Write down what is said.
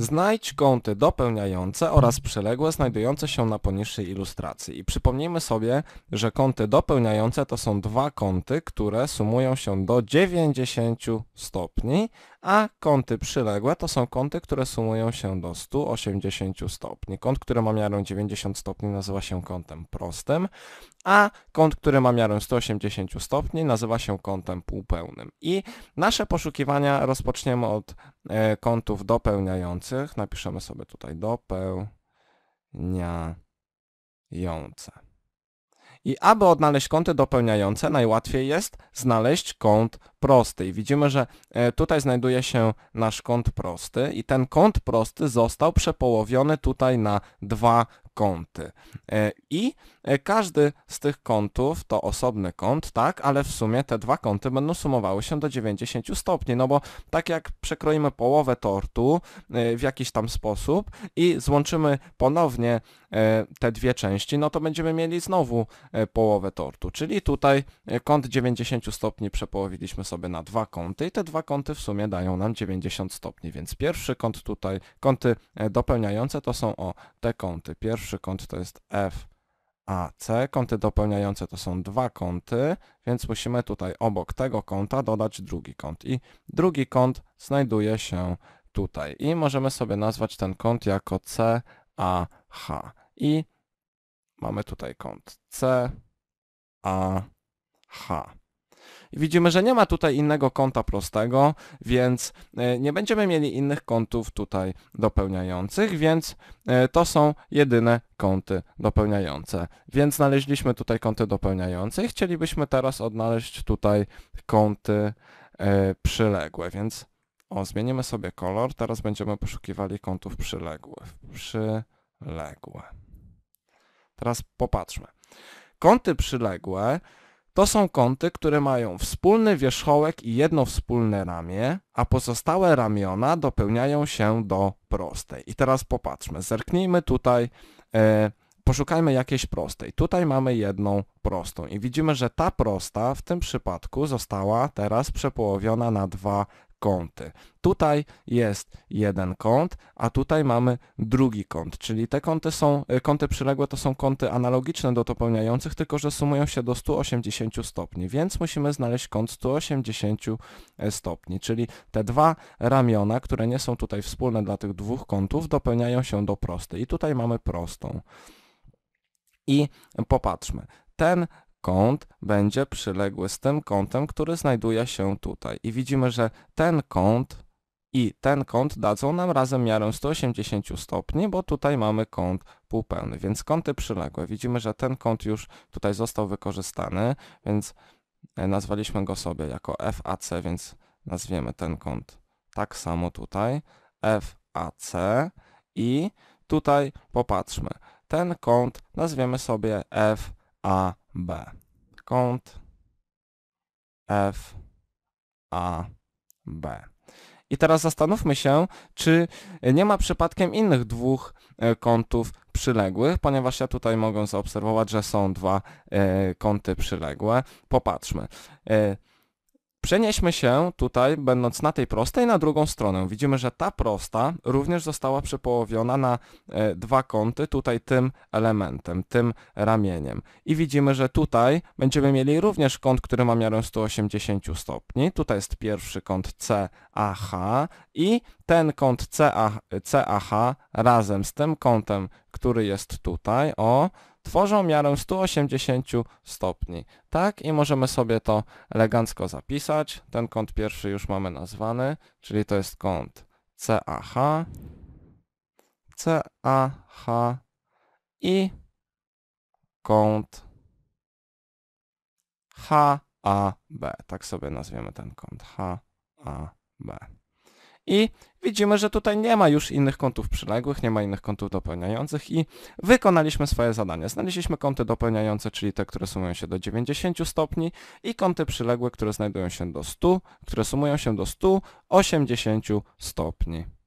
Znajdź kąty dopełniające oraz przyległe znajdujące się na poniższej ilustracji. I przypomnijmy sobie, że kąty dopełniające to są dwa kąty, które sumują się do 90 stopni, a kąty przyległe to są kąty, które sumują się do 180 stopni. Kąt, który ma miarę 90 stopni nazywa się kątem prostym, a kąt, który ma miarę 180 stopni nazywa się kątem półpełnym. I nasze poszukiwania rozpoczniemy od E, kątów dopełniających. Napiszemy sobie tutaj dopełniające. I aby odnaleźć kąty dopełniające, najłatwiej jest znaleźć kąt prosty. I widzimy, że e, tutaj znajduje się nasz kąt prosty i ten kąt prosty został przepołowiony tutaj na dwa kąty. E, I E, każdy z tych kątów to osobny kąt, tak, ale w sumie te dwa kąty będą sumowały się do 90 stopni, no bo tak jak przekroimy połowę tortu e, w jakiś tam sposób i złączymy ponownie e, te dwie części, no to będziemy mieli znowu połowę tortu, czyli tutaj kąt 90 stopni przepołowiliśmy sobie na dwa kąty i te dwa kąty w sumie dają nam 90 stopni, więc pierwszy kąt tutaj, kąty dopełniające to są o te kąty. Pierwszy kąt to jest F AC. Kąty dopełniające to są dwa kąty, więc musimy tutaj obok tego kąta dodać drugi kąt. I drugi kąt znajduje się tutaj. I możemy sobie nazwać ten kąt jako CAH. I mamy tutaj kąt CAH. Widzimy, że nie ma tutaj innego kąta prostego, więc e, nie będziemy mieli innych kątów tutaj dopełniających, więc e, to są jedyne kąty dopełniające. Więc znaleźliśmy tutaj kąty dopełniające i chcielibyśmy teraz odnaleźć tutaj kąty e, przyległe, więc o, zmienimy sobie kolor, teraz będziemy poszukiwali kątów przyległych. Przyległe. Teraz popatrzmy. Kąty przyległe to są kąty, które mają wspólny wierzchołek i jedno wspólne ramię, a pozostałe ramiona dopełniają się do prostej. I teraz popatrzmy, zerknijmy tutaj, e, poszukajmy jakiejś prostej. Tutaj mamy jedną prostą i widzimy, że ta prosta w tym przypadku została teraz przepołowiona na dwa kąty. Tutaj jest jeden kąt, a tutaj mamy drugi kąt, czyli te kąty są, y, kąty przyległe to są kąty analogiczne do dopełniających, tylko że sumują się do 180 stopni, więc musimy znaleźć kąt 180 y, stopni, czyli te dwa ramiona, które nie są tutaj wspólne dla tych dwóch kątów, dopełniają się do prostej i tutaj mamy prostą. I popatrzmy, ten kąt będzie przyległy z tym kątem, który znajduje się tutaj. I widzimy, że ten kąt i ten kąt dadzą nam razem miarę 180 stopni, bo tutaj mamy kąt półpełny, więc kąty przyległe. Widzimy, że ten kąt już tutaj został wykorzystany, więc e, nazwaliśmy go sobie jako FAC, więc nazwiemy ten kąt tak samo tutaj, FAC i tutaj popatrzmy, ten kąt nazwiemy sobie FAC. B. Kąt F A B. I teraz zastanówmy się, czy nie ma przypadkiem innych dwóch e, kątów przyległych, ponieważ ja tutaj mogę zaobserwować, że są dwa e, kąty przyległe. Popatrzmy. E, Przenieśmy się tutaj, będąc na tej prostej, na drugą stronę. Widzimy, że ta prosta również została przepołowiona na e, dwa kąty, tutaj tym elementem, tym ramieniem. I widzimy, że tutaj będziemy mieli również kąt, który ma miarę 180 stopni. Tutaj jest pierwszy kąt CAH i ten kąt CAH, CAH razem z tym kątem, który jest tutaj, o tworzą miarę 180 stopni. Tak i możemy sobie to elegancko zapisać. Ten kąt pierwszy już mamy nazwany, czyli to jest kąt CAH, CAH i kąt HAB. Tak sobie nazwiemy ten kąt HAB i widzimy, że tutaj nie ma już innych kątów przyległych, nie ma innych kątów dopełniających i wykonaliśmy swoje zadanie. Znaleźliśmy kąty dopełniające, czyli te, które sumują się do 90 stopni i kąty przyległe, które znajdują się do 100, które sumują się do 180 stopni.